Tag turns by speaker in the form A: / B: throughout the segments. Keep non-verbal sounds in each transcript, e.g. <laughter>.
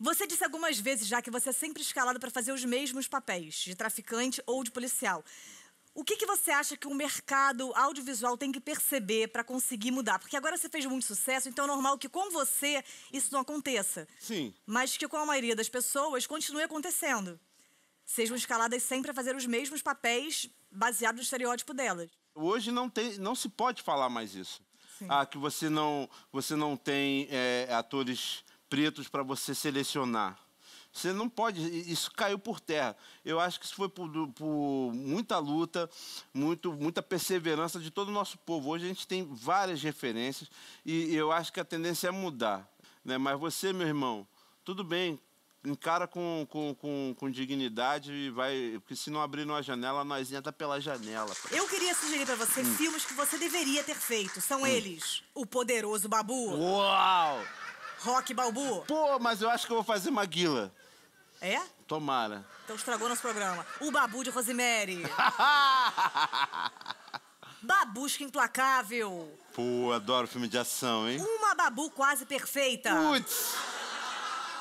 A: Você disse algumas vezes já que você é sempre escalado para fazer os mesmos papéis, de traficante ou de policial. O que, que você acha que o mercado audiovisual tem que perceber para conseguir mudar? Porque agora você fez muito sucesso, então é normal que com você isso não aconteça. Sim. Mas que com a maioria das pessoas continue acontecendo. Sejam escaladas sempre a fazer os mesmos papéis baseados no estereótipo delas.
B: Hoje não, tem, não se pode falar mais isso. Sim. Ah, que você não, você não tem é, atores pretos para você selecionar. Você não pode, isso caiu por terra. Eu acho que isso foi por, por, muita luta, muito, muita perseverança de todo o nosso povo. Hoje a gente tem várias referências e eu acho que a tendência é mudar. Né? Mas você, meu irmão, tudo bem, encara com, com, com, com dignidade e vai. Porque se não abrir uma janela, nós entra tá pela janela.
A: Eu queria sugerir para você hum. filmes que você deveria ter feito. São hum. eles: O Poderoso Babu. Uau! Rock Balbu? Pô, mas eu
B: acho que eu vou fazer Maguila. É? Tomara.
A: Então estragou nosso programa. O Babu de Rosemary. <laughs> Babusca Implacável.
B: Pô, adoro filme de ação, hein?
A: Uma Babu quase perfeita. Putz!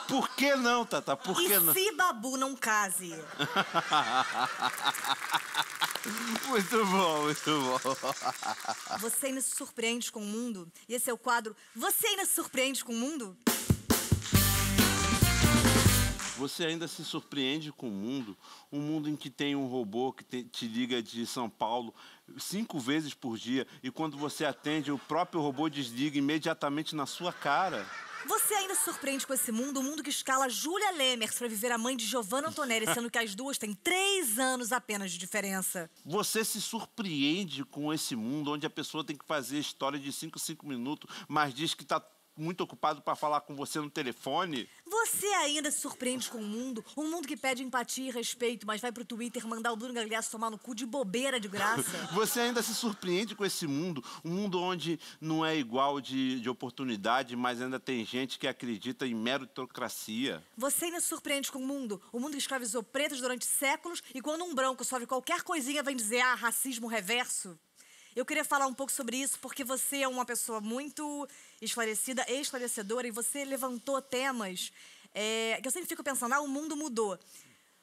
B: Por que não, Tata? Por e que não? se
A: Babu não case?
B: <laughs> Muito bom, muito bom.
A: Você ainda se surpreende com o mundo? E esse é o quadro Você ainda se surpreende com o mundo?
B: Você ainda se surpreende com o mundo? Um mundo em que tem um robô que te, te liga de São Paulo cinco vezes por dia e quando você atende, o próprio robô desliga imediatamente na sua cara.
A: Você ainda se surpreende com esse mundo, o mundo que escala Julia Lemers para viver a mãe de Giovanna Antonelli, sendo que as duas têm três anos apenas de diferença.
B: Você se surpreende com esse mundo onde a pessoa tem que fazer história de 5, 5 minutos, mas diz que tá muito ocupado para falar com você no telefone.
A: Você ainda se surpreende com o mundo? Um mundo que pede empatia e respeito, mas vai pro Twitter mandar o Bruno Gagliasso tomar no cu de bobeira de graça? <laughs>
B: você ainda se surpreende com esse mundo? Um mundo onde não é igual de, de oportunidade, mas ainda tem gente que acredita em meritocracia.
A: Você ainda se surpreende com o mundo? O mundo que escravizou pretos durante séculos e quando um branco sofre qualquer coisinha vem dizer, ah, racismo reverso? Eu queria falar um pouco sobre isso porque você é uma pessoa muito esclarecida e esclarecedora e você levantou temas é, que eu sempre fico pensando, ah, o mundo mudou.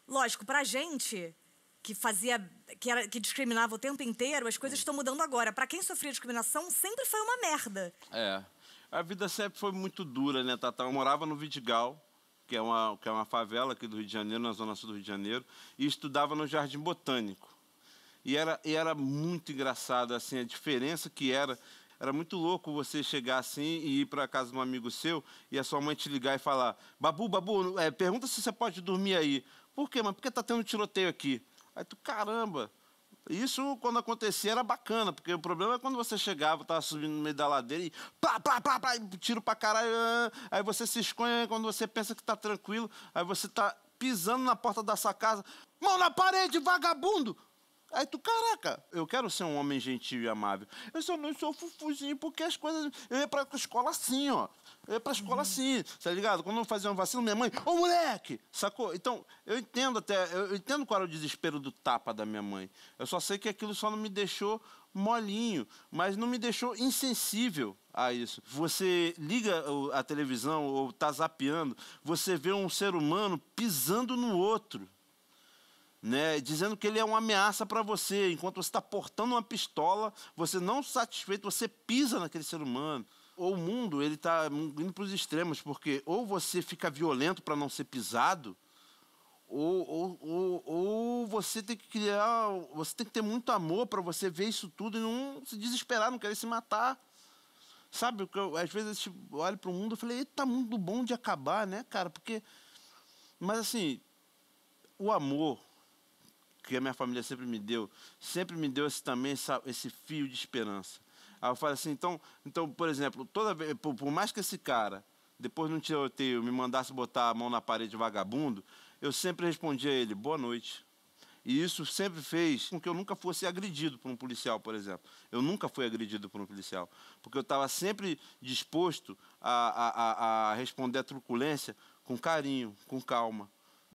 A: Lógico, pra gente que fazia, que, era, que discriminava o tempo inteiro, as coisas estão mudando agora. Para quem sofria discriminação, sempre foi uma merda.
B: É. A vida sempre foi muito dura, né, Tatá? Eu morava no Vidigal, que é uma, que é uma favela aqui do Rio de Janeiro, na zona sul do Rio de Janeiro, e estudava no Jardim Botânico. E era, e era muito engraçado, assim, a diferença que era. Era muito louco você chegar assim e ir para casa de um amigo seu e a sua mãe te ligar e falar: Babu, Babu, é, pergunta se você pode dormir aí. Por quê, mas por que tá tendo tiroteio aqui? Aí tu, caramba, isso, quando acontecia, era bacana, porque o problema é quando você chegava, tava subindo no meio da ladeira e pá, pá, pá, pá, tiro pra caralho. Aí você se esconde, quando você pensa que tá tranquilo, aí você tá pisando na porta da sua casa. Mão na parede, vagabundo! Aí tu, caraca, eu quero ser um homem gentil e amável. Eu só não sou fufuzinho porque as coisas. Eu ia pra escola assim, ó. Eu ia pra escola uhum. assim, tá ligado? Quando eu fazia uma vacina, minha mãe, ô moleque! Sacou? Então, eu entendo até, eu entendo qual era o desespero do tapa da minha mãe. Eu só sei que aquilo só não me deixou molinho, mas não me deixou insensível a isso. Você liga a televisão ou tá zapeando, você vê um ser humano pisando no outro né, dizendo que ele é uma ameaça para você. Enquanto você está portando uma pistola, você não satisfeito, você pisa naquele ser humano. Ou o mundo ele está indo para os extremos, porque ou você fica violento para não ser pisado, ou, ou, ou, ou, você tem que criar, você tem que ter muito amor para você ver isso tudo e não se desesperar, não querer se matar. Sabe, eu, às vezes tipo, eu olho para o mundo e falei, tá muito bom de acabar, né, cara? Porque. Mas assim, o amor, que a minha família sempre me deu, sempre me deu esse, também essa, esse fio de esperança. Aí eu falo assim, então, então por exemplo, toda vez, por, por mais que esse cara, depois de um tiroteio, me mandasse botar a mão na parede vagabundo, eu sempre respondia a ele, boa noite. E isso sempre fez com que eu nunca fosse agredido por um policial, por exemplo. Eu nunca fui agredido por um policial, porque eu estava sempre disposto a, a, a, responder truculência com carinho, com calma.